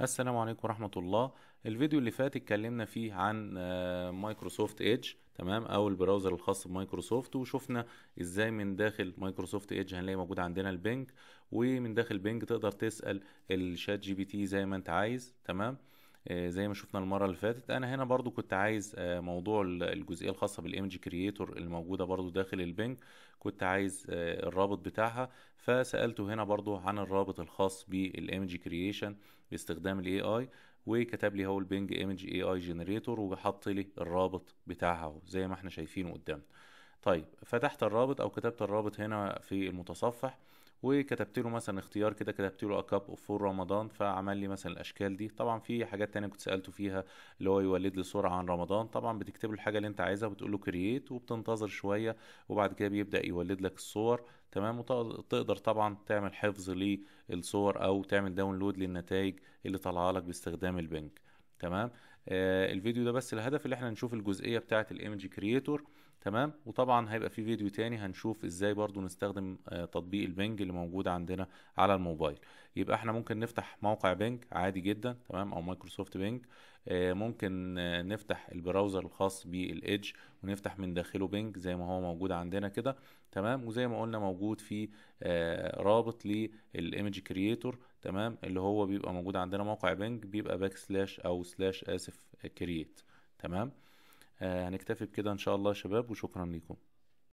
السلام عليكم ورحمة الله الفيديو اللي فات اتكلمنا فيه عن آه، مايكروسوفت ايدج تمام او البراوزر الخاص بمايكروسوفت وشفنا ازاي من داخل مايكروسوفت ايدج هنلاقي موجود عندنا البنك ومن داخل البنك تقدر تسأل الشات جي بي تي زي ما انت عايز تمام آه، زي ما شفنا المره اللي فاتت انا هنا برضو كنت عايز آه، موضوع الجزئيه الخاصه بالايمج كرييتور الموجوده برضو داخل البنج كنت عايز آه، الرابط بتاعها فسالته هنا برضو عن الرابط الخاص بالايمج كرييشن باستخدام الاي اي وكتب لي هو البنج ايمج اي اي جنريتور وحط لي الرابط بتاعها اهو زي ما احنا شايفينه قدامنا طيب فتحت الرابط او كتبت الرابط هنا في المتصفح وكتبت له مثلا اختيار كده كتبت له اكاب اوف فور رمضان فعمل لي مثلا الاشكال دي طبعا في حاجات تانية كنت سالته فيها اللي هو يولد لي صوره عن رمضان طبعا بتكتب له الحاجه اللي انت عايزها وبتقول له كرييت وبتنتظر شويه وبعد كده بيبدا يولد لك الصور تمام وتقدر طبعا تعمل حفظ للصور او تعمل داونلود للنتائج اللي طالعه لك باستخدام البنك تمام آه، الفيديو ده بس الهدف اللي احنا نشوف الجزئيه بتاعه الايمج كرييتور تمام وطبعا هيبقى في فيديو تاني هنشوف ازاي برضو نستخدم آه، تطبيق البنج اللي موجود عندنا على الموبايل يبقى احنا ممكن نفتح موقع بنج عادي جدا تمام او مايكروسوفت بنج آه، ممكن نفتح البراوزر الخاص بالايدج ونفتح من داخله بنج زي ما هو موجود عندنا كده تمام وزي ما قلنا موجود في رابط للايمج كرييتور تمام اللي هو بيبقى موجود عندنا موقع بنج بيبقى باك سلاش او سلاش اسف كرييت تمام آه، هنكتفي بكده ان شاء الله يا شباب وشكرا لكم